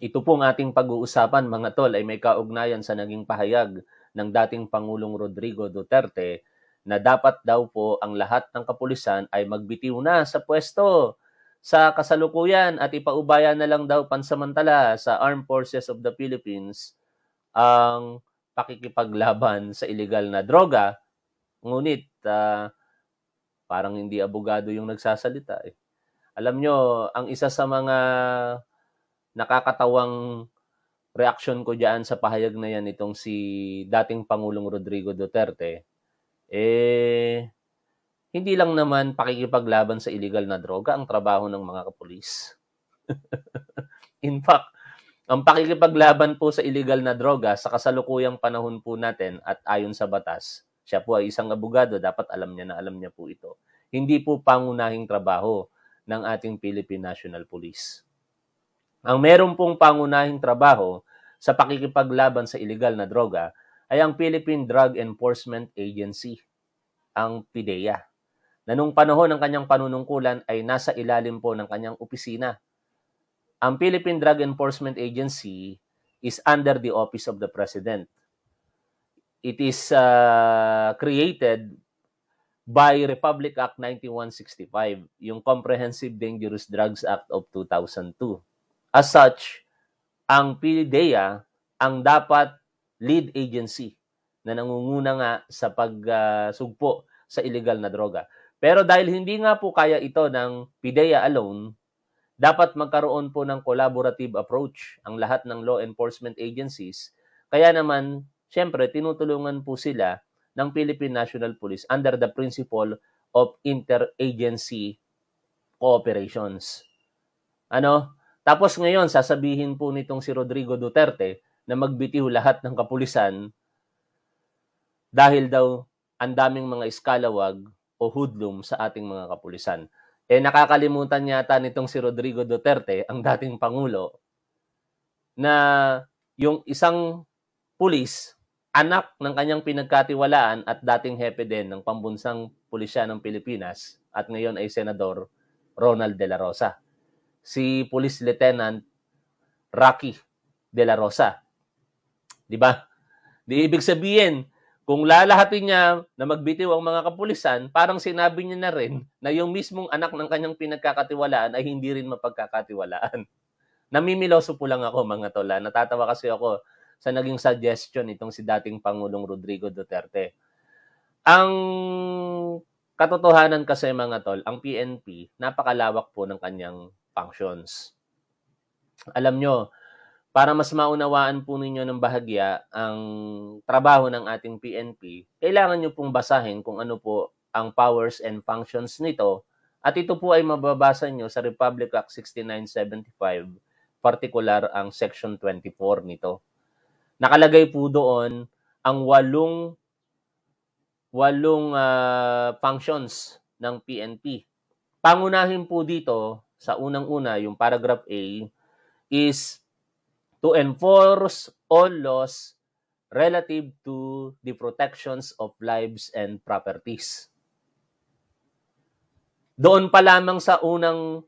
Ito pong ating pag-uusapan mga tol ay may kaugnayan sa naging pahayag ng dating Pangulong Rodrigo Duterte na dapat daw po ang lahat ng kapulisan ay magbitiw na sa pwesto sa kasalukuyan at ipaubaya na lang daw pansamantala sa Armed Forces of the Philippines ang pakikipaglaban sa ilegal na droga. Ngunit uh, parang hindi abogado yung nagsasalita eh. Alam nyo, ang isa sa mga nakakatawang reaction ko diyan sa pahayag na yan itong si dating Pangulong Rodrigo Duterte, eh, hindi lang naman pakikipaglaban sa illegal na droga ang trabaho ng mga kapulis. In fact, ang pakikipaglaban po sa illegal na droga sa kasalukuyang panahon po natin at ayon sa batas, siya po ay isang abogado, dapat alam niya na alam niya po ito. Hindi po pangunahing trabaho ng ating Philippine National Police. Ang meron pong pangunahing trabaho sa pakikipaglaban sa ilegal na droga ay ang Philippine Drug Enforcement Agency, ang PIDEA, na nung panahon ng kanyang panunungkulan ay nasa ilalim po ng kanyang opisina. Ang Philippine Drug Enforcement Agency is under the office of the president. It is uh, created by Republic Act 9165, yung Comprehensive Dangerous Drugs Act of 2002. As such, ang PDEA ang dapat lead agency na nangunguna nga sa pagsugpo uh, sa illegal na droga. Pero dahil hindi nga po kaya ito ng PDEA alone, dapat magkaroon po ng collaborative approach ang lahat ng law enforcement agencies. Kaya naman, siyempre, tinutulungan po sila ng Philippine National Police under the principle of interagency cooperations. Ano? Tapos ngayon, sasabihin po nitong si Rodrigo Duterte na magbitiw lahat ng kapulisan dahil daw ang daming mga iskalawag o hoodlum sa ating mga kapulisan. Eh nakakalimutan yata nitong si Rodrigo Duterte, ang dating Pangulo, na yung isang pulis, anak ng kanyang pinagkatiwalaan at dating hepe din ng pambunsang pulisya ng Pilipinas at ngayon ay Senador Ronald De La Rosa si Police Lieutenant Rocky De La Rosa. 'Di ba? Di ibig sabihin, kung lalahatin niya na magbitiw ang mga kapulisan, parang sinabi niya na rin na yung mismong anak ng kanyang pinagkakatiwalaan ay hindi rin mapagkakatiwalaan. Namimiloso po lang ako mga tola. Ah. Natatawa kasi ako sa naging suggestion itong si dating Pangulong Rodrigo Duterte. Ang katotohanan kasi mga tol, ang PNP, napakalawak po ng kanyang functions. Alam nyo, para mas maunawaan po ninyo ng bahagya ang trabaho ng ating PNP, kailangan nyo pong basahin kung ano po ang powers and functions nito at ito po ay mababasa nyo sa Republic Act 6975, particular ang Section 24 nito. Nakalagay po doon ang walong walong uh, functions ng PNP. Pangunahin po dito sa unang-una, yung paragraph A, is to enforce all laws relative to the protections of lives and properties. Doon pa lamang sa unang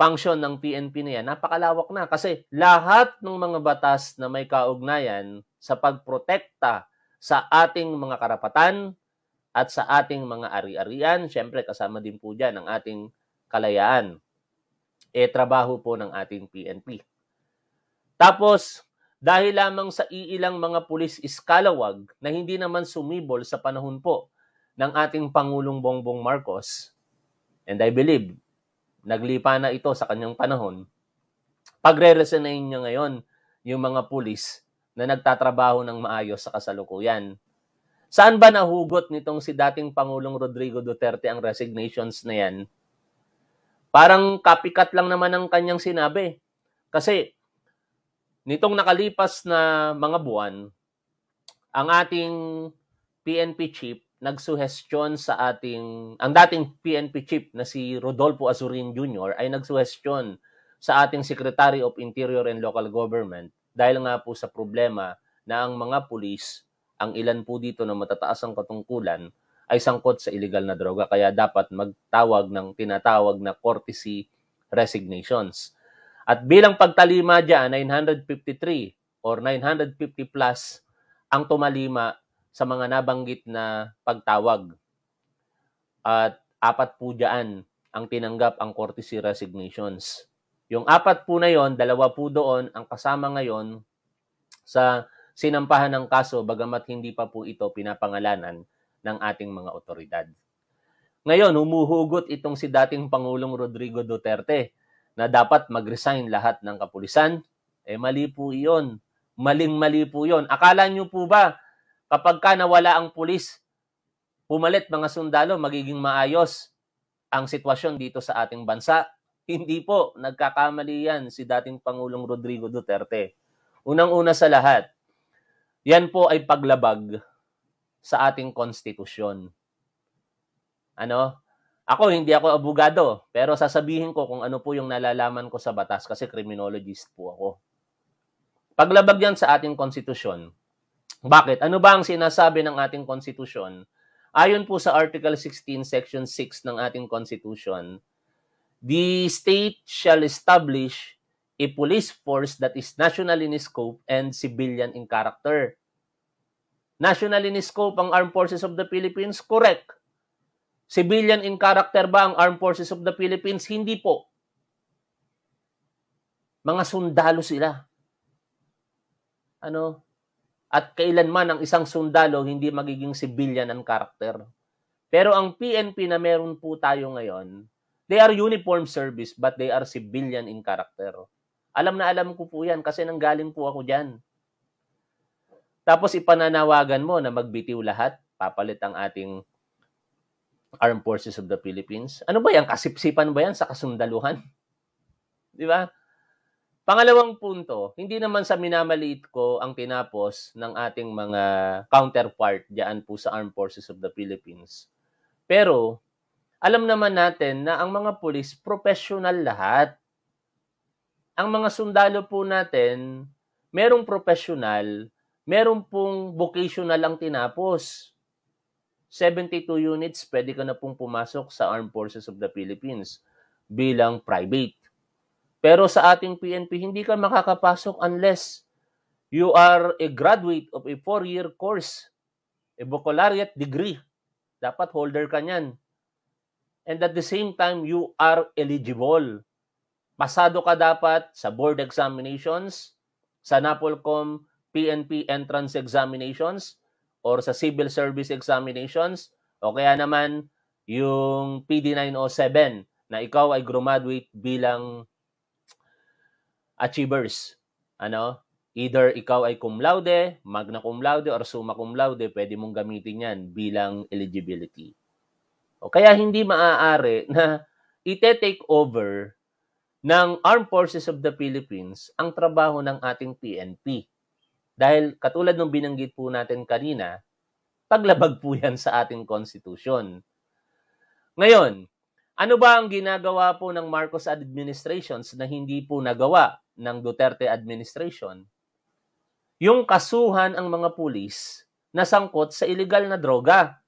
function ng PNP na yan, napakalawak na kasi lahat ng mga batas na may kaugnayan sa pagprotekta sa ating mga karapatan at sa ating mga ari-arian, syempre kasama din po dyan ang ating kalayaan eh trabaho po ng ating PNP. Tapos, dahil lamang sa iilang mga pulis iskalawag na hindi naman sumibol sa panahon po ng ating Pangulong Bongbong Marcos, and I believe, naglipa na ito sa kanyang panahon, pagre-resignayin niya ngayon yung mga pulis na nagtatrabaho ng maayos sa kasalukuyan. Saan ba nahugot nitong si dating Pangulong Rodrigo Duterte ang resignations na yan? Parang copycat lang naman ang kanyang sinabi. Kasi nitong nakalipas na mga buwan, ang ating PNP chief nagsuhestyon sa ating, ang dating PNP chief na si Rodolfo Azurin Jr. ay nagsuhestyon sa ating Secretary of Interior and Local Government dahil nga po sa problema na ang mga pulis, ang ilan po dito na matataas ang katungkulan, ay sangkot sa illegal na droga kaya dapat magtawag ng tinatawag na courtesy resignations. At bilang pagtalima dyan, 953 or 950 plus ang tumalima sa mga nabanggit na pagtawag. At apat po dyan ang tinanggap ang courtesy resignations. Yung apat po na yon, dalawa po doon ang kasama ngayon sa sinampahan ng kaso bagamat hindi pa po ito pinapangalanan ng ating mga otoridad. Ngayon, humuhugot itong si dating Pangulong Rodrigo Duterte na dapat mag-resign lahat ng kapulisan. Eh mali po iyon. Maling-mali po iyon. Akala nyo po ba kapag ka nawala ang pulis, pumalit mga sundalo, magiging maayos ang sitwasyon dito sa ating bansa? Hindi po, nagkakamali yan si dating Pangulong Rodrigo Duterte. Unang-una sa lahat, yan po ay paglabag sa ating konstitusyon. Ano? Ako, hindi ako abogado, pero sasabihin ko kung ano po yung nalalaman ko sa batas kasi criminologist po ako. Paglabag yan sa ating konstitusyon. Bakit? Ano ba ang sinasabi ng ating konstitusyon? Ayon po sa Article 16, Section 6 ng ating konstitusyon, the state shall establish a police force that is national in scope and civilian in character Nationally in scope ang Armed Forces of the Philippines? Correct. Civilian in character ba ang Armed Forces of the Philippines? Hindi po. Mga sundalo sila. Ano? At kailanman ang isang sundalo hindi magiging civilian ang character. Pero ang PNP na meron po tayo ngayon, they are uniform service but they are civilian in character. Alam na alam ko po yan kasi nanggaling po ako dyan. Tapos ipananawagan mo na magbitiw lahat, papalit ang ating Armed Forces of the Philippines. Ano ba yan? Kasipsipan ba yan sa kasundaluhan? Di ba? Pangalawang punto, hindi naman sa minamaliit ko ang tinapos ng ating mga counterpart diyan po sa Armed Forces of the Philippines. Pero, alam naman natin na ang mga pulis, professional lahat. Ang mga sundalo po natin, merong professional Meron pong vocational lang tinapos. 72 units, pwede ka na pong pumasok sa Armed Forces of the Philippines bilang private. Pero sa ating PNP, hindi ka makakapasok unless you are a graduate of a four-year course, a baccalaureate degree. Dapat holder ka niyan. And at the same time, you are eligible. Pasado ka dapat sa board examinations, sa NAPOLCOM, PNP entrance examinations or sa civil service examinations o kaya naman yung PD 907 na ikaw ay graduate bilang achievers. Ano? Either ikaw ay cum laude, magna cum laude, or summa cum laude, pwede mong gamitin yan bilang eligibility. O kaya hindi maaari na ite-take over ng Armed Forces of the Philippines ang trabaho ng ating PNP. Dahil katulad ng binanggit po natin kanina, paglabag po yan sa ating konstitusyon. Ngayon, ano ba ang ginagawa po ng Marcos administrations na hindi po nagawa ng Duterte administration? Yung kasuhan ang mga pulis na sangkot sa ilegal na droga.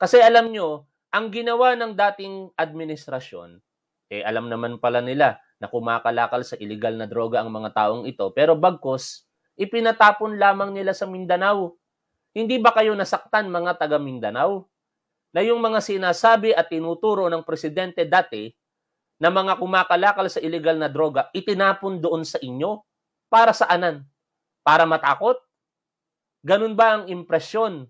Kasi alam nyo, ang ginawa ng dating administrasyon, eh alam naman pala nila na kumakalakal sa ilegal na droga ang mga taong ito. Pero bagkos, Ipinatapon lamang nila sa Mindanao. Hindi ba kayo nasaktan mga taga Mindanao? Na yung mga sinasabi at tinuturo ng presidente dati na mga kumakalakal sa ilegal na droga, itinapon doon sa inyo? Para saanan? Para matakot? Ganun ba ang impresyon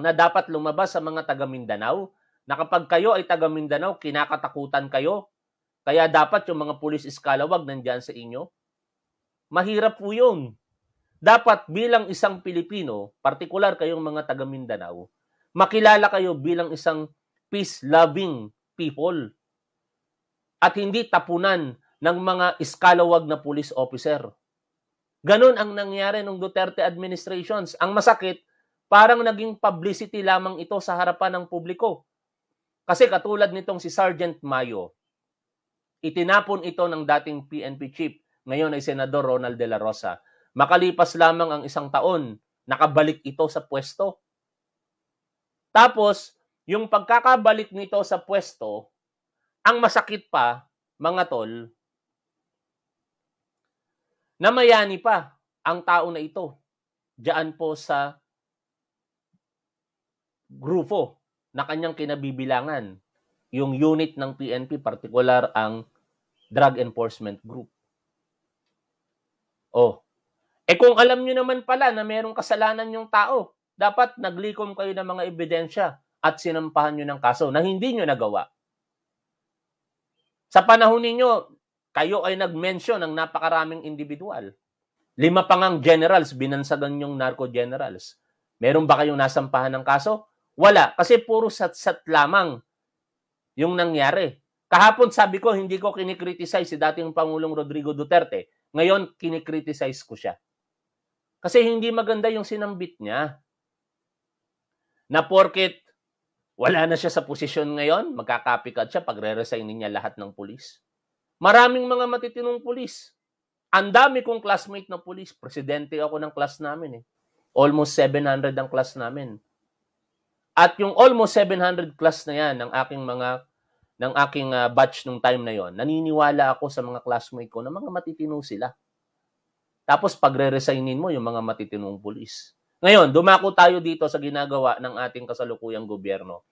na dapat lumabas sa mga taga Mindanao? Na kapag kayo ay taga Mindanao, kinakatakutan kayo? Kaya dapat yung mga pulis iskalawag nandyan sa inyo? Mahirap po yun dapat bilang isang Pilipino, partikular kayong mga taga Mindanao, makilala kayo bilang isang peace-loving people at hindi tapunan ng mga iskalawag na police officer. Ganon ang nangyari ng Duterte administrations. Ang masakit, parang naging publicity lamang ito sa harapan ng publiko. Kasi katulad nitong si Sergeant Mayo, itinapon ito ng dating PNP chief, ngayon ay Senador Ronald De La Rosa Makalipas lamang ang isang taon, nakabalik ito sa pwesto. Tapos, yung pagkakabalik nito sa pwesto, ang masakit pa, mga tol, namayani pa ang tao na ito diyan po sa grupo na kanyang kinabibilangan, yung unit ng PNP, particular ang Drug Enforcement Group. Oh, eh kung alam nyo naman pala na mayroong kasalanan yung tao, dapat naglikom kayo ng mga ebidensya at sinampahan nyo ng kaso na hindi nyo nagawa. Sa panahon ninyo, kayo ay nag-mention ng napakaraming individual. Lima pa generals, binansagan yung narco-generals. Meron ba kayong nasampahan ng kaso? Wala, kasi puro sat-sat lamang yung nangyari. Kahapon sabi ko, hindi ko kinikriticize si dating Pangulong Rodrigo Duterte. Ngayon, kinikriticize ko siya. Kasi hindi maganda yung sinambit niya. Na porket wala na siya sa posisyon ngayon, magkakapikat siya pag re-resignin niya lahat ng pulis. Maraming mga matitinong pulis. Ang dami kong classmate na pulis. Presidente ako ng class namin eh. Almost 700 ang class namin. At yung almost 700 class na yan ng aking mga ng aking ah, batch nung time na yon, naniniwala ako sa mga classmate ko na mga matitino sila. Tapos pagre-resignin mo yung mga matitinong pulis. Ngayon, dumako tayo dito sa ginagawa ng ating kasalukuyang gobyerno.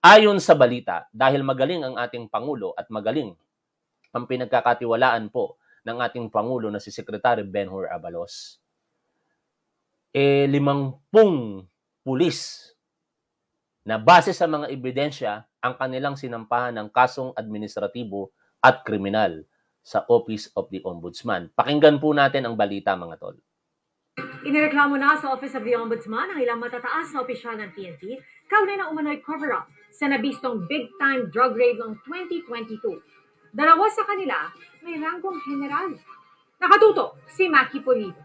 Ayon sa balita, dahil magaling ang ating Pangulo at magaling ang pinagkakatiwalaan po ng ating Pangulo na si Secretary Benhur Abalos, eh limangpung pulis na base sa mga ebidensya ang kanilang sinampahan ng kasong administratibo at kriminal sa Office of the Ombudsman. Pakinggan po natin ang balita mga tol. Inireklamo na sa Office of the Ombudsman ang ilang matataas na opisyal ng PNP kaunay na umano'y cover-up sa nabistong big-time drug raid noong 2022. Dalawa sa kanila may ranggong general. Nakatuto si Maki Pulido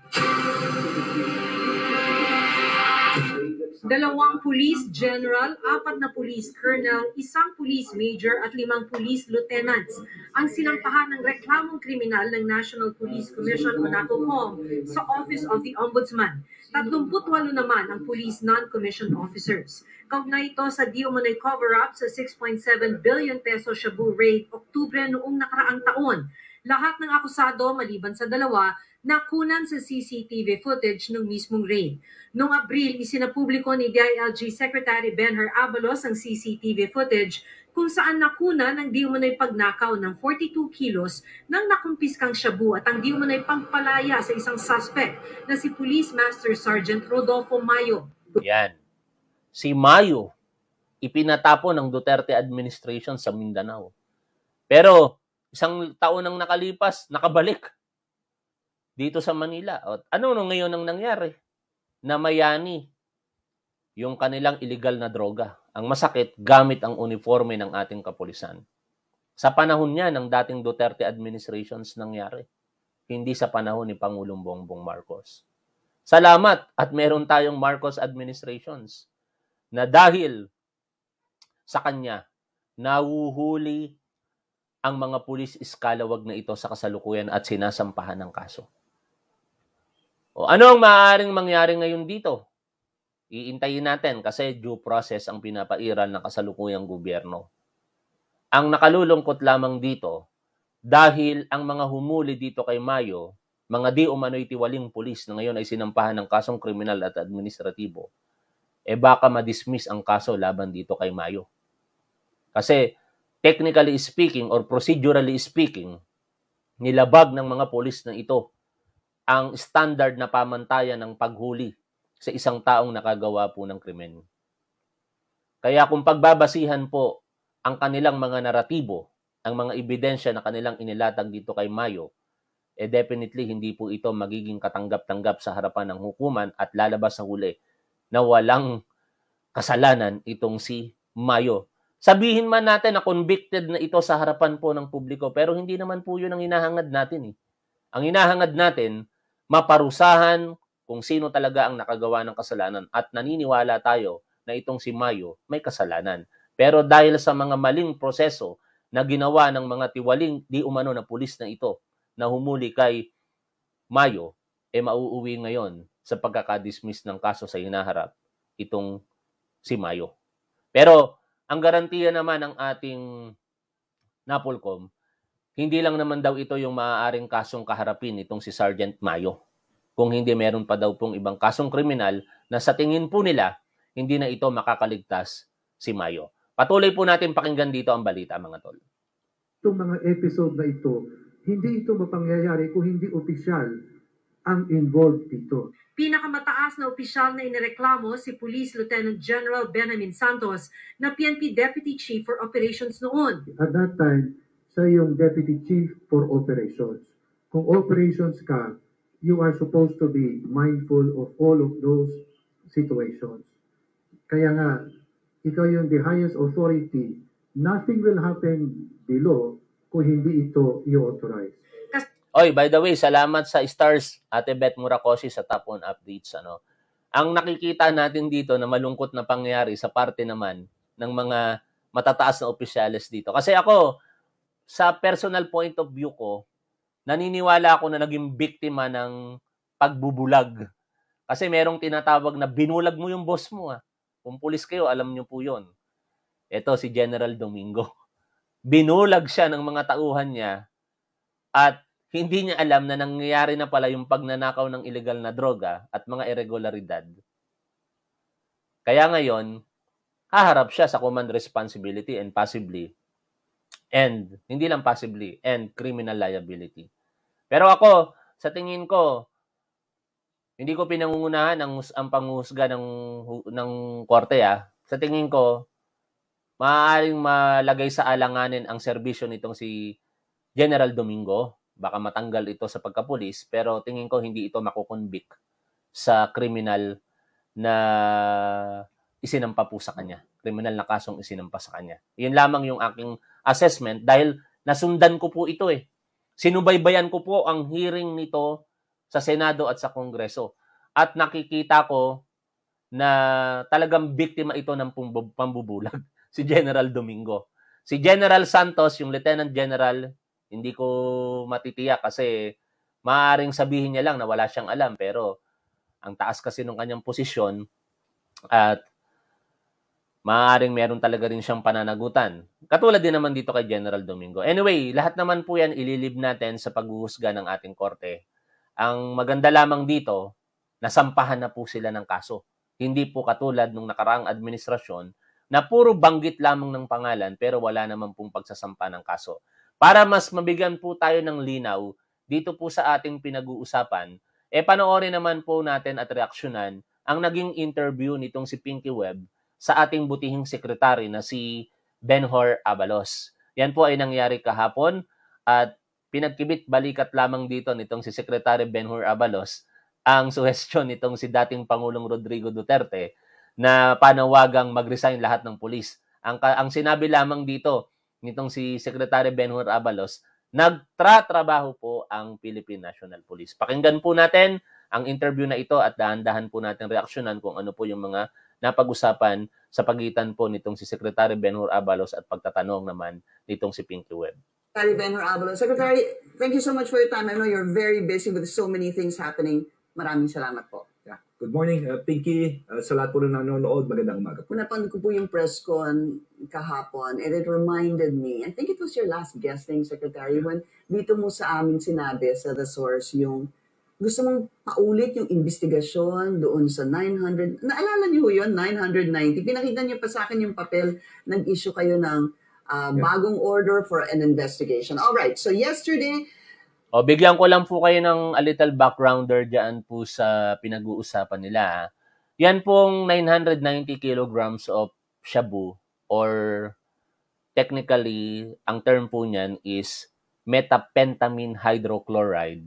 dalawang police general, apat na police colonel, isang police major at limang police lieutenants ang sinampahan ng reklamong kriminal ng National Police Commission o NAPOCOM sa Office of the Ombudsman. 38 naman ang police non-commissioned officers. Kaugnay ito sa di cover-up sa 6.7 billion peso Shabu raid Oktubre noong nakaraang taon. Lahat ng akusado maliban sa dalawa nakunan sa CCTV footage ng mismong raid. Noong Abril, isinapubliko ni DILG Secretary Benher Abalos ang CCTV footage kung saan nakunan ng di pagnakaw ng 42 kilos ng nakumpiskang shabu at ang di pagpalaya sa isang suspect na si Police Master Sergeant Rodolfo Mayo. Yan. Si Mayo, ipinatapo ng Duterte administration sa Mindanao. Pero isang taon nang nakalipas, nakabalik dito sa Manila. At ano no ngayon ang nangyari? Namayani yung kanilang illegal na droga. Ang masakit, gamit ang uniforme ng ating kapulisan. Sa panahon niya ng dating Duterte administrations nangyari, hindi sa panahon ni Pangulong Bongbong Marcos. Salamat at meron tayong Marcos administrations na dahil sa kanya, nahuhuli ang mga pulis iskalawag na ito sa kasalukuyan at sinasampahan ng kaso. O ano ang maaaring mangyari ngayon dito? Iintayin natin kasi due process ang pinapairal ng kasalukuyang gobyerno. Ang nakalulungkot lamang dito dahil ang mga humuli dito kay Mayo, mga di umano'y tiwaling pulis na ngayon ay sinampahan ng kasong kriminal at administratibo, eh baka madismiss ang kaso laban dito kay Mayo. Kasi technically speaking or procedurally speaking, nilabag ng mga pulis na ito ang standard na pamantayan ng paghuli sa isang taong nakagawa po ng krimen. Kaya kung pagbabasihan po ang kanilang mga naratibo, ang mga ebidensya na kanilang inilatag dito kay Mayo, eh definitely hindi po ito magiging katanggap-tanggap sa harapan ng hukuman at lalabas sa huli na walang kasalanan itong si Mayo. Sabihin man natin na convicted na ito sa harapan po ng publiko pero hindi naman po yun ang hinahangad natin eh. Ang hinahangad natin maparusahan kung sino talaga ang nakagawa ng kasalanan at naniniwala tayo na itong si Mayo may kasalanan. Pero dahil sa mga maling proseso na ginawa ng mga tiwaling di umano na pulis na ito na humuli kay Mayo, e mauuwi ngayon sa pagkakadismiss ng kaso sa hinaharap itong si Mayo. Pero ang garantiya naman ng ating Napolcom hindi lang naman daw ito yung maaaring kasong kaharapin itong si Sergeant Mayo. Kung hindi meron pa daw pong ibang kasong kriminal na sa tingin po nila, hindi na ito makakaligtas si Mayo. Patuloy po natin pakinggan dito ang balita mga tol. Itong mga episode na ito, hindi ito mapangyayari kung hindi opisyal ang involved dito. Pinakamataas na opisyal na inireklamo si Police Lieutenant General Benjamin Santos na PNP Deputy Chief for Operations noon. At that time, sa iyong deputy chief for operations. Kung operations ka, you are supposed to be mindful of all of those situations. Kaya nga, ikaw yung the highest authority. Nothing will happen below kung hindi ito i-authorize. Oy, by the way, salamat sa stars, Ate Beth Murakosi sa Top 1 Updates. Ano? Ang nakikita natin dito na malungkot na pangyari sa parte naman ng mga matataas na opisyalis dito. Kasi ako, sa personal point of view ko, naniniwala ako na naging biktima ng pagbubulag. Kasi merong tinatawag na binulag mo yung boss mo. Ah. Kung pulis kayo, alam nyo po yon. Ito si General Domingo. Binulag siya ng mga tauhan niya at hindi niya alam na nangyayari na pala yung pagnanakaw ng ilegal na droga at mga irregularidad. Kaya ngayon, haharap siya sa command responsibility and possibly and hindi lang possibly and criminal liability. Pero ako, sa tingin ko, hindi ko pinangungunahan ang, ang panghusga ng ng korte ah. Sa tingin ko, maaaring malagay sa alanganin ang serbisyo nitong si General Domingo. Baka matanggal ito sa pagkapulis, pero tingin ko hindi ito makukonvict sa criminal na isinampa po sa kanya. Criminal na kasong isinampa sa kanya. Yun lamang yung aking assessment dahil nasundan ko po ito eh. Sinubaybayan ko po ang hearing nito sa Senado at sa Kongreso. At nakikita ko na talagang biktima ito ng pambubulag si General Domingo. Si General Santos, yung Lieutenant General, hindi ko matitiyak kasi maaring sabihin niya lang na wala siyang alam pero ang taas kasi ng kanyang posisyon at maaaring meron talaga rin siyang pananagutan. Katulad din naman dito kay General Domingo. Anyway, lahat naman po yan ililib natin sa paghuhusga ng ating korte. Ang maganda lamang dito, nasampahan na po sila ng kaso. Hindi po katulad nung nakaraang administrasyon na puro banggit lamang ng pangalan pero wala naman pong pagsasampa ng kaso. Para mas mabigyan po tayo ng linaw dito po sa ating pinag-uusapan, e eh panoorin naman po natin at reaksyonan ang naging interview nitong si Pinky Webb sa ating butihing sekretary na si Benhor Abalos. Yan po ay nangyari kahapon at pinagkibit balikat lamang dito nitong si Secretary Benhur Abalos ang suhestyon nitong si dating Pangulong Rodrigo Duterte na panawagang mag-resign lahat ng pulis. Ang, ang sinabi lamang dito nitong si Secretary Benhur Abalos, nagtratrabaho po ang Philippine National Police. Pakinggan po natin ang interview na ito at dahan-dahan po natin reaksyonan kung ano po yung mga napag-usapan sa pagitan po nitong si Secretary Benhur Abalos at pagtatanong naman nitong si Pinky Webb. Secretary Benhur Abalos. Secretary, thank you so much for your time. I know you're very busy with so many things happening. Maraming salamat po. Yeah. Good morning, uh, Pinky. Uh, sa lahat po na nanonood, magandang umaga po. Punapan ko po yung press con kahapon and it reminded me, I think it was your last guesting, Secretary, when dito mo sa amin sinabi sa The Source yung gusto mong paulit yung investigasyon doon sa 900, naalala niyo yun, 990, pinakita niyo pa sa akin yung papel, nag-issue kayo ng uh, yeah. bagong order for an investigation. All right. So yesterday, o, bigyan ko lang po kayo ng a little backgrounder dyan po sa pinag-uusapan nila. Yan pong 990 kilograms of shabu or technically, ang term po niyan is metapentamine hydrochloride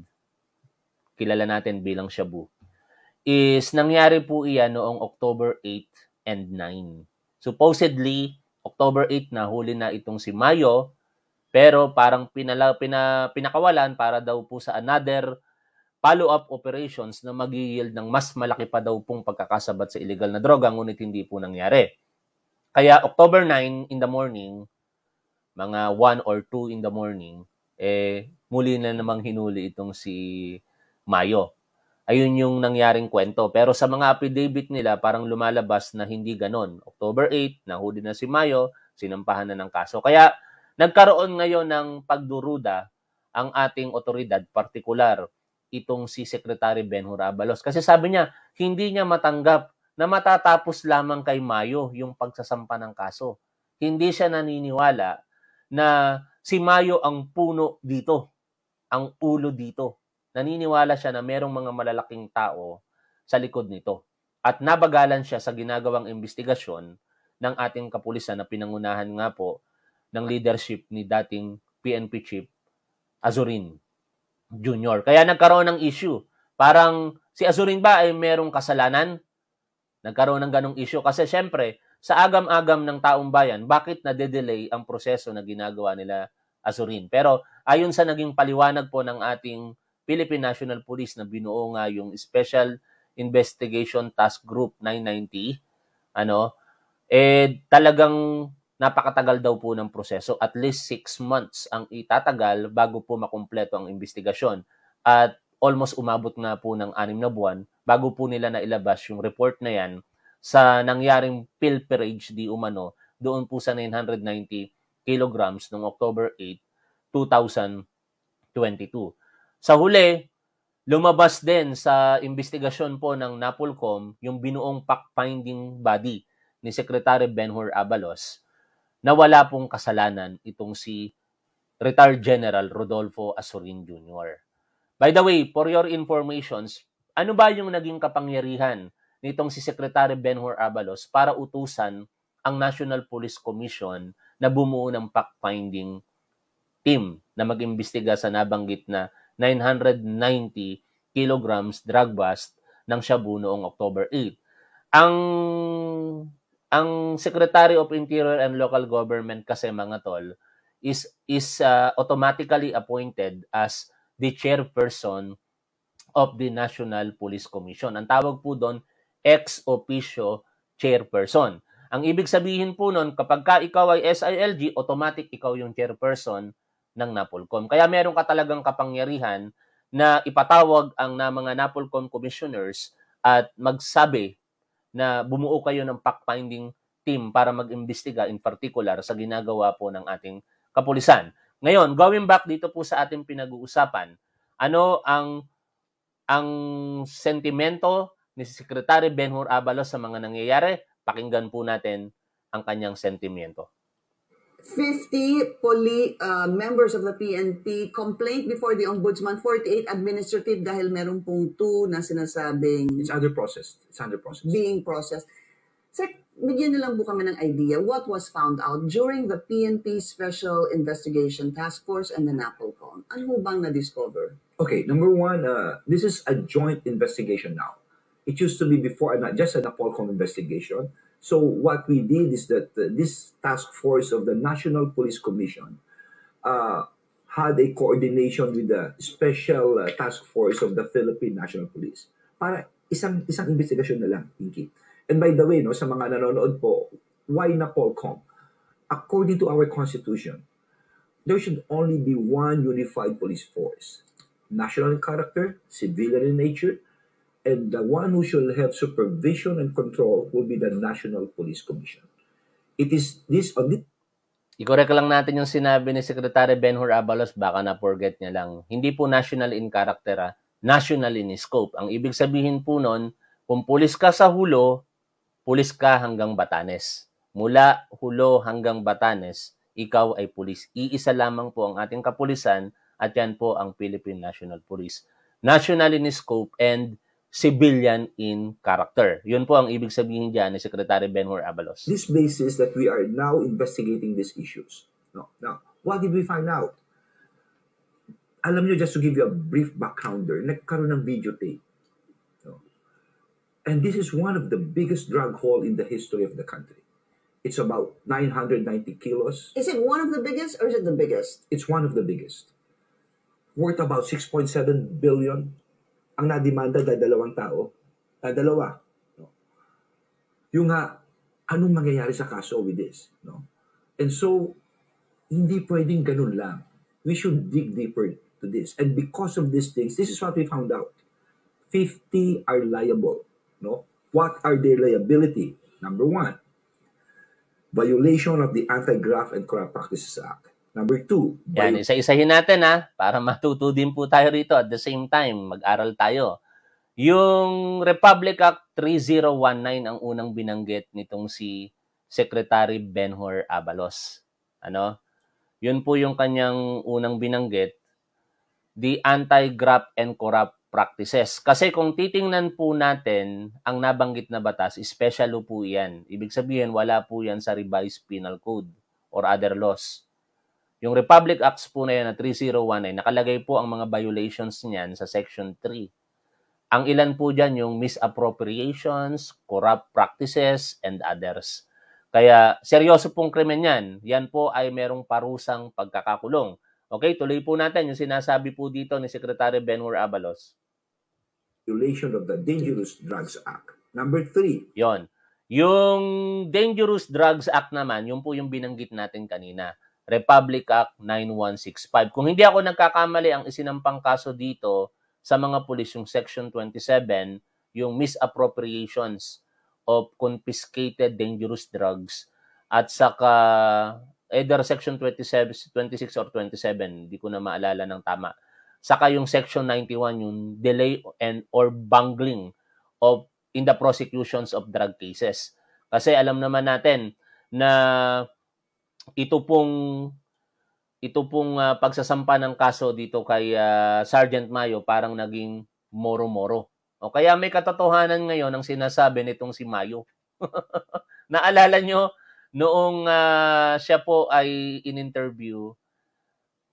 kilala natin bilang Shabu, is nangyari po iyan noong October 8 and 9. Supposedly, October 8 na huli na itong si Mayo, pero parang pinala, pina, pinakawalan para daw po sa another follow-up operations na mag ng mas malaki pa daw pong pagkakasabat sa illegal na droga, ngunit hindi po nangyari. Kaya October 9 in the morning, mga 1 or 2 in the morning, eh, muli na namang hinuli itong si Mayo. Ayun yung nangyaring kwento. Pero sa mga affidavit nila, parang lumalabas na hindi ganon. October 8, nahuli na si Mayo, sinampahan na ng kaso. Kaya nagkaroon ngayon ng pagduruda ang ating otoridad, partikular itong si Secretary Benhur Abalos. Kasi sabi niya, hindi niya matanggap na matatapos lamang kay Mayo yung pagsasampa ng kaso. Hindi siya naniniwala na si Mayo ang puno dito, ang ulo dito naniniwala siya na merong mga malalaking tao sa likod nito. At nabagalan siya sa ginagawang investigasyon ng ating kapulisan na pinangunahan nga po ng leadership ni dating PNP chief Azurin Jr. Kaya nagkaroon ng issue. Parang si Azurin ba ay merong kasalanan? Nagkaroon ng ganong issue kasi syempre sa agam-agam ng taong bayan, bakit na delay ang proseso na ginagawa nila Azurin? Pero ayon sa naging paliwanag po ng ating Philippine National Police na binuo nga yung Special Investigation Task Group 990, ano, eh talagang napakatagal daw po ng proseso. At least six months ang itatagal bago po makumpleto ang investigasyon. At almost umabot nga po ng anim na buwan bago po nila nailabas yung report na yan sa nangyaring pilferage di umano doon po sa 990 kilograms noong October 8, 2022. Sa huli, lumabas din sa investigasyon po ng NAPOLCOM yung binuong fact-finding body ni Secretary Benhur Abalos na wala pong kasalanan itong si retired General Rodolfo Azurin Jr. By the way, for your informations, ano ba yung naging kapangyarihan nitong si Secretary Benhur Abalos para utusan ang National Police Commission na bumuo ng fact-finding team na mag-imbestiga sa nabanggit na 990 kilograms drug bust ng Shabu noong October 8. Ang ang Secretary of Interior and Local Government kasi mga tol is is uh, automatically appointed as the chairperson of the National Police Commission. Ang tawag po doon ex officio chairperson. Ang ibig sabihin po noon kapag ka ikaw ay SILG automatic ikaw yung chairperson ng NAPOLCOM. Kaya meron ka talagang kapangyarihan na ipatawag ang na mga NAPOLCOM commissioners at magsabi na bumuo kayo ng fact-finding team para mag-imbestiga in particular sa ginagawa po ng ating kapulisan. Ngayon, going back dito po sa ating pinag-uusapan, ano ang ang sentimento ni Secretary Benhur Abalos sa mga nangyayari? Pakinggan po natin ang kanyang sentimento. 50 poli, uh, members of the PNP complaint before the Ombudsman, 48 administrative dahil meron pong 2 na sinasabing... It's under process. It's under process. Being processed. Sir, bigyan niyo lang po kami ng idea what was found out during the PNP Special Investigation Task Force and the NAPOLCON. Ano bang na-discover? Okay, number one, uh, this is a joint investigation now. It used to be before, uh, not just a NAPOLCON investigation, So what we did is that uh, this task force of the National Police Commission uh, had a coordination with the special uh, task force of the Philippine National Police para isang isang investigasyon na lang, Pinky. And by the way, no, sa mga nanonood po, why na Polcom? According to our constitution, there should only be one unified police force. National in character, civilian in nature, and the one who shall have supervision and control will be the National Police Commission. It is this on this I-correct lang natin yung sinabi ni Secretary Benhur Abalos, baka na-forget niya lang. Hindi po national in character, ah. national in scope. Ang ibig sabihin po nun, kung pulis ka sa hulo, pulis ka hanggang Batanes. Mula hulo hanggang Batanes, ikaw ay pulis. Iisa lamang po ang ating kapulisan at yan po ang Philippine National Police. National in scope and civilian in character. Yun po ang ibig sabihin diyan ni Secretary Benhur Abalos. This basis that we are now investigating these issues. No. Now, what did we find out? Alam niyo just to give you a brief backgrounder, nagkaroon ng videotape. No. And this is one of the biggest drug haul in the history of the country. It's about 990 kilos. Is it one of the biggest or is it the biggest? It's one of the biggest. Worth about 6.7 billion ang nadimanda dahil dalawang tao, uh, dalawa. No? Yung nga, anong mangyayari sa kaso with this? No? And so, hindi pwedeng ganun lang. We should dig deeper to this. And because of these things, this is what we found out. 50 are liable. No? What are their liability? Number one, violation of the Anti-Graft and Corrupt Practices Act. Number two. Bio- Yan, isa-isahin natin ha, para matuto din po tayo rito at the same time, mag-aral tayo. Yung Republic Act 3019 ang unang binanggit nitong si Secretary Benhur Abalos. Ano? Yun po yung kanyang unang binanggit, the anti-graft and corrupt practices. Kasi kung titingnan po natin ang nabanggit na batas, special po yan. Ibig sabihin, wala po yan sa revised penal code or other laws. Yung Republic Acts po na yan na 3019, nakalagay po ang mga violations niyan sa Section 3. Ang ilan po dyan yung misappropriations, corrupt practices, and others. Kaya seryoso pong krimen yan. Yan po ay merong parusang pagkakakulong. Okay, tuloy po natin yung sinasabi po dito ni Secretary Benwar Abalos. Violation of the Dangerous Drugs Act. Number three. Yon. Yung Dangerous Drugs Act naman, yun po yung binanggit natin kanina. Republic Act 9165. Kung hindi ako nagkakamali, ang isinampang kaso dito sa mga pulis yung Section 27, yung misappropriations of confiscated dangerous drugs at saka either eh, Section 27, 26 or 27, hindi ko na maalala ng tama. Saka yung Section 91, yung delay and or bungling of in the prosecutions of drug cases. Kasi alam naman natin na ito pong ito pong uh, pagsasampa ng kaso dito kay uh, Sergeant Mayo parang naging moro-moro. O kaya may katotohanan ngayon ang sinasabi nitong si Mayo. Naalala nyo noong uh, siya po ay in-interview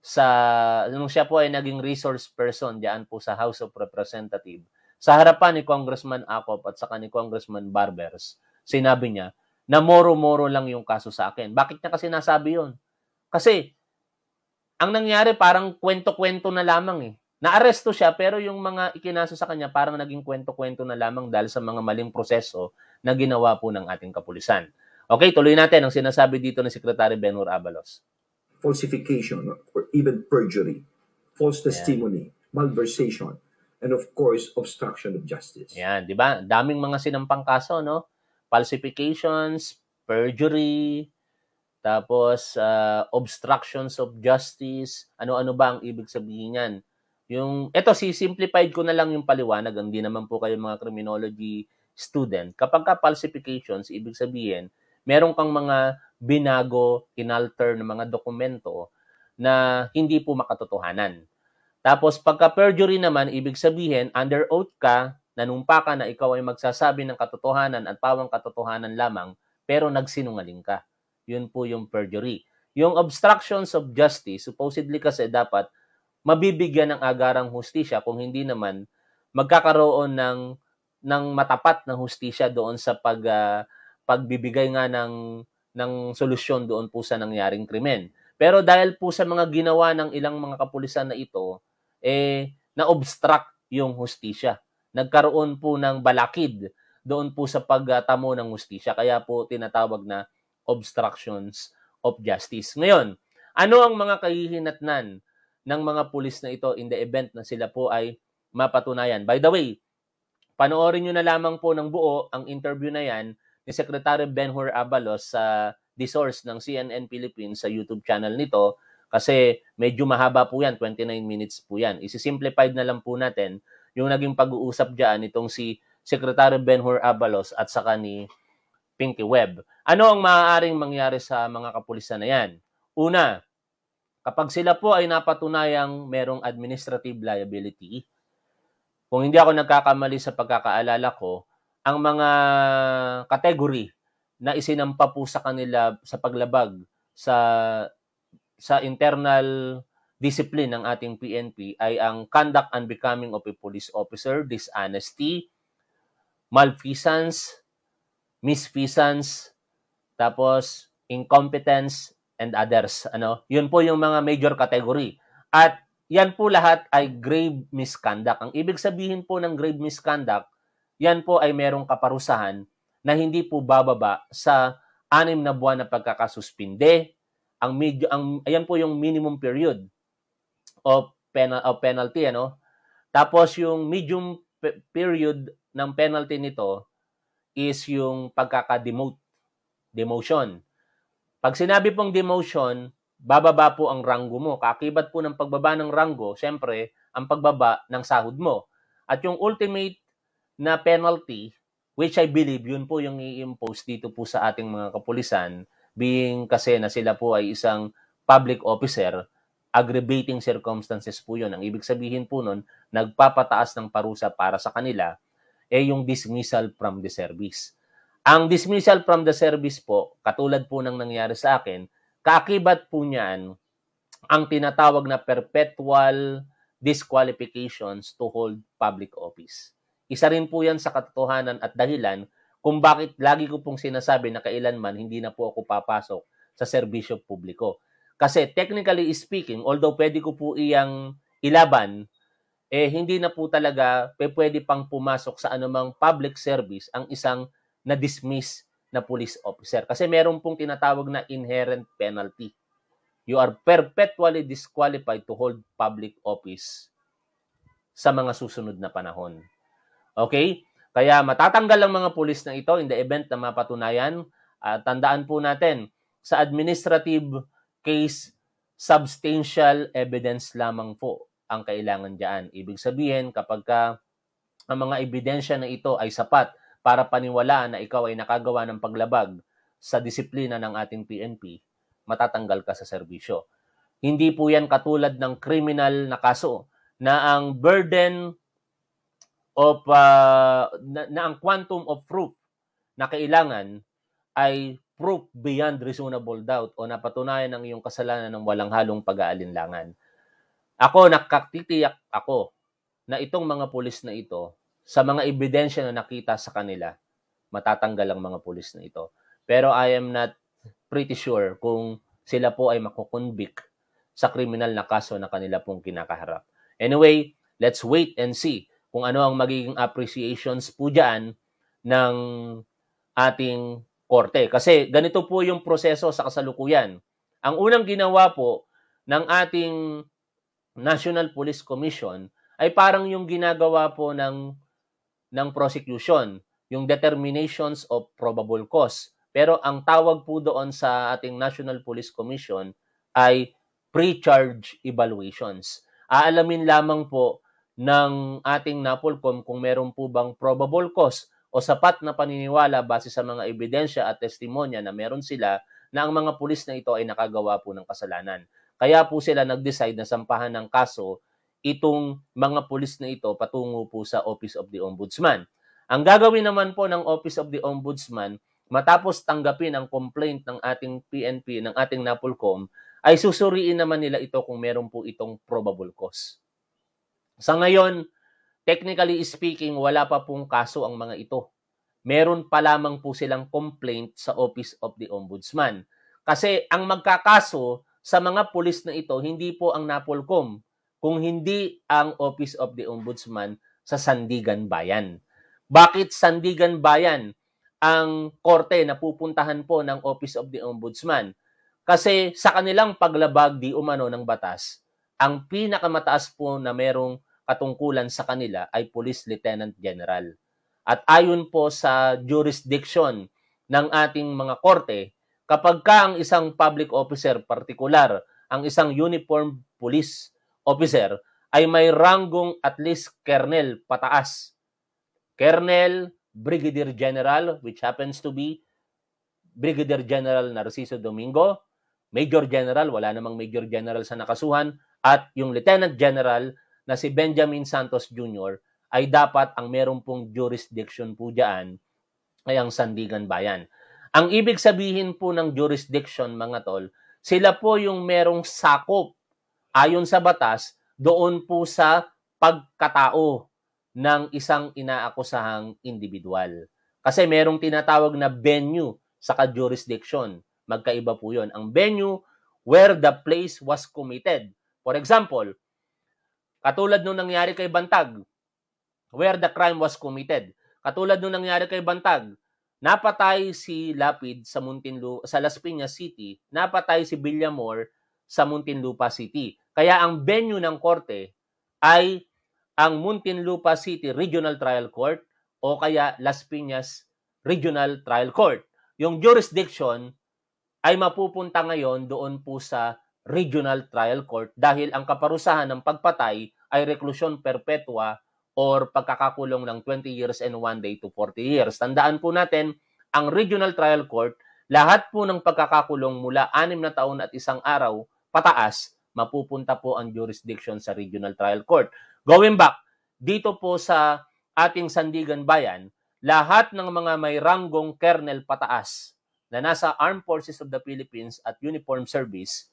sa noong siya po ay naging resource person diyan po sa House of Representatives, sa harapan ni Congressman Acop at saka ni Congressman Barbers, sinabi niya, na moro-moro lang yung kaso sa akin. Bakit niya kasi nasabi yon? Kasi, ang nangyari parang kwento-kwento na lamang eh. Naaresto siya pero yung mga ikinaso sa kanya parang naging kwento-kwento na lamang dahil sa mga maling proseso na ginawa po ng ating kapulisan. Okay, tuloy natin ang sinasabi dito ni Secretary Benhur Abalos. Falsification or even perjury, false testimony, Ayan. malversation, and of course, obstruction of justice. Yan, di ba? Daming mga sinampang kaso, no? falsifications, perjury, tapos uh, obstructions of justice, ano-ano ba ang ibig sabihin niyan? Yung ito si simplified ko na lang yung paliwanag, hindi naman po kayo mga criminology student. Kapag ka falsifications, ibig sabihin, meron kang mga binago, inalter ng mga dokumento na hindi po makatotohanan. Tapos pagka perjury naman, ibig sabihin, under oath ka, nanumpa ka na ikaw ay magsasabi ng katotohanan at pawang katotohanan lamang, pero nagsinungaling ka. Yun po yung perjury. Yung obstructions of justice, supposedly kasi dapat mabibigyan ng agarang hustisya kung hindi naman magkakaroon ng ng matapat na hustisya doon sa pag uh, pagbibigay nga ng ng solusyon doon po sa nangyaring krimen. Pero dahil po sa mga ginawa ng ilang mga kapulisan na ito, eh na-obstruct yung hustisya nagkaroon po ng balakid doon po sa pagtamo ng hustisya. Kaya po tinatawag na obstructions of justice. Ngayon, ano ang mga kahihinatnan ng mga pulis na ito in the event na sila po ay mapatunayan? By the way, panoorin nyo na lamang po ng buo ang interview na yan ni Secretary Benhur Abalos sa The Source ng CNN Philippines sa YouTube channel nito kasi medyo mahaba po yan, 29 minutes po yan. Isisimplified na lang po natin yung naging pag-uusap diyan itong si Secretary Benhur Abalos at saka ni Pinky Webb. Ano ang maaaring mangyari sa mga kapulisan na yan? Una, kapag sila po ay napatunayang merong administrative liability, kung hindi ako nagkakamali sa pagkakaalala ko, ang mga category na isinampa po sa kanila sa paglabag sa sa internal discipline ng ating PNP ay ang conduct and becoming of a police officer, dishonesty, malfeasance, misfeasance, tapos incompetence, and others. Ano? Yun po yung mga major category. At yan po lahat ay grave misconduct. Ang ibig sabihin po ng grave misconduct, yan po ay merong kaparusahan na hindi po bababa sa anim na buwan na pagkakasuspinde. Ang medyo, ang, ayan po yung minimum period of, penal, of penalty. Ano? Tapos yung medium period ng penalty nito is yung pagkaka-demote demotion. Pag sinabi pong demotion, bababa po ang ranggo mo. Kakibat po ng pagbaba ng ranggo, syempre, ang pagbaba ng sahod mo. At yung ultimate na penalty, which I believe yun po yung i-impose dito po sa ating mga kapulisan, being kasi na sila po ay isang public officer, aggravating circumstances po yun. Ang ibig sabihin po nun, nagpapataas ng parusa para sa kanila eh yung dismissal from the service. Ang dismissal from the service po, katulad po ng nangyari sa akin, kaakibat po niyan ang tinatawag na perpetual disqualifications to hold public office. Isa rin po yan sa katotohanan at dahilan kung bakit lagi ko pong sinasabi na kailanman hindi na po ako papasok sa serbisyo publiko. Kasi technically speaking, although pwede ko po iyang ilaban, eh hindi na po talaga pwede pang pumasok sa anumang public service ang isang na-dismiss na police officer. Kasi meron pong tinatawag na inherent penalty. You are perpetually disqualified to hold public office sa mga susunod na panahon. Okay? Kaya matatanggal ang mga pulis na ito in the event na mapatunayan. Uh, tandaan po natin, sa administrative case substantial evidence lamang po ang kailangan diyan. Ibig sabihin kapag ka ang mga ebidensya na ito ay sapat para paniwalaan na ikaw ay nakagawa ng paglabag sa disiplina ng ating PNP, matatanggal ka sa serbisyo. Hindi po yan katulad ng criminal na kaso na ang burden of uh, na, na ang quantum of proof na kailangan ay proof beyond reasonable doubt o napatunayan ang iyong kasalanan ng walang halong pag-aalinlangan. Ako, nakakitiyak ako na itong mga pulis na ito, sa mga ebidensya na nakita sa kanila, matatanggal ang mga pulis na ito. Pero I am not pretty sure kung sila po ay makukonvict sa kriminal na kaso na kanila pong kinakaharap. Anyway, let's wait and see kung ano ang magiging appreciations po dyan ng ating korte. Kasi ganito po yung proseso sa kasalukuyan. Ang unang ginawa po ng ating National Police Commission ay parang yung ginagawa po ng ng prosecution, yung determinations of probable cause. Pero ang tawag po doon sa ating National Police Commission ay pre-charge evaluations. Aalamin lamang po ng ating NAPOLCOM kung meron po bang probable cause o sapat na paniniwala base sa mga ebidensya at testimonya na meron sila na ang mga pulis na ito ay nakagawa po ng kasalanan. Kaya po sila nag-decide na sampahan ng kaso itong mga pulis na ito patungo po sa Office of the Ombudsman. Ang gagawin naman po ng Office of the Ombudsman matapos tanggapin ang complaint ng ating PNP, ng ating NAPOLCOM, ay susuriin naman nila ito kung meron po itong probable cause. Sa ngayon, Technically speaking, wala pa pong kaso ang mga ito. Meron pa lamang po silang complaint sa Office of the Ombudsman. Kasi ang magkakaso sa mga pulis na ito, hindi po ang Napolcom, kung hindi ang Office of the Ombudsman sa Sandigan Bayan. Bakit Sandigan Bayan ang korte na pupuntahan po ng Office of the Ombudsman? Kasi sa kanilang paglabag di umano ng batas, ang pinakamataas po na merong katungkulan sa kanila ay Police Lieutenant General. At ayon po sa jurisdiction ng ating mga korte, kapag ka ang isang public officer, particular, ang isang uniform police officer, ay may ranggong at least kernel pataas. Kernel, Brigadier General, which happens to be Brigadier General Narciso Domingo, Major General, wala namang Major General sa nakasuhan, at yung Lieutenant General na si Benjamin Santos Jr. ay dapat ang meron pong jurisdiction po dyan ay ang Sandigan Bayan. Ang ibig sabihin po ng jurisdiction mga tol, sila po yung merong sakop ayon sa batas doon po sa pagkatao ng isang inaakusahang individual. Kasi merong tinatawag na venue sa ka jurisdiction. Magkaiba po yon. Ang venue where the place was committed. For example, Katulad nung nangyari kay Bantag, where the crime was committed. Katulad nung nangyari kay Bantag, napatay si Lapid sa Muntinlu sa Las Piñas City, napatay si Villamor sa Muntinlupa City. Kaya ang venue ng korte ay ang Muntinlupa City Regional Trial Court o kaya Las Piñas Regional Trial Court. Yung jurisdiction ay mapupunta ngayon doon po sa Regional Trial Court dahil ang kaparusahan ng pagpatay ay reclusion perpetua or pagkakakulong ng 20 years and 1 day to 40 years. Tandaan po natin, ang Regional Trial Court, lahat po ng pagkakakulong mula 6 na taon at isang araw pataas, mapupunta po ang jurisdiction sa Regional Trial Court. Going back, dito po sa ating Sandigan Bayan, lahat ng mga may ranggong kernel pataas na nasa Armed Forces of the Philippines at Uniform Service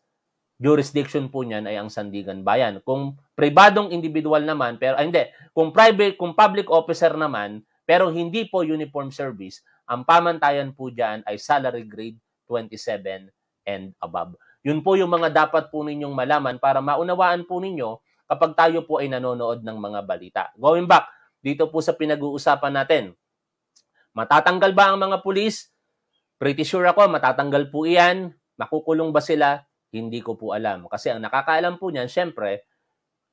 jurisdiction po niyan ay ang Sandigan Bayan. Kung pribadong individual naman, pero ay hindi, kung private, kung public officer naman, pero hindi po uniform service, ang pamantayan po diyan ay salary grade 27 and above. Yun po yung mga dapat po ninyong malaman para maunawaan po ninyo kapag tayo po ay nanonood ng mga balita. Going back, dito po sa pinag-uusapan natin, matatanggal ba ang mga pulis? Pretty sure ako, matatanggal po iyan. Makukulong ba sila? Hindi ko po alam. Kasi ang nakakaalam po niyan, syempre,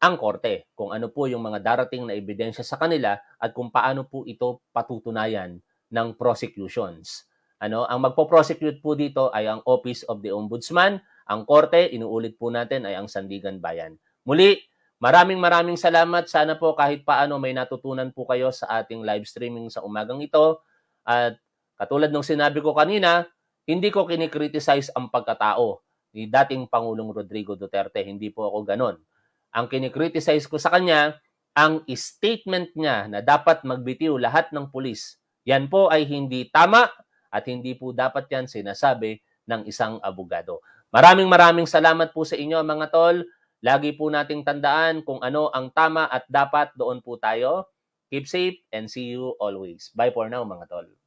ang korte kung ano po yung mga darating na ebidensya sa kanila at kung paano po ito patutunayan ng prosecutions. Ano, ang magpo-prosecute po dito ay ang Office of the Ombudsman, ang korte, inuulit po natin ay ang Sandigan Bayan. Muli, maraming maraming salamat. Sana po kahit paano may natutunan po kayo sa ating live streaming sa umagang ito. At katulad ng sinabi ko kanina, hindi ko kinikriticize ang pagkatao ni dating Pangulong Rodrigo Duterte. Hindi po ako ganon. Ang kinikriticize ko sa kanya, ang statement niya na dapat magbitiw lahat ng pulis, yan po ay hindi tama at hindi po dapat yan sinasabi ng isang abogado. Maraming maraming salamat po sa inyo mga tol. Lagi po nating tandaan kung ano ang tama at dapat doon po tayo. Keep safe and see you always. Bye for now mga tol.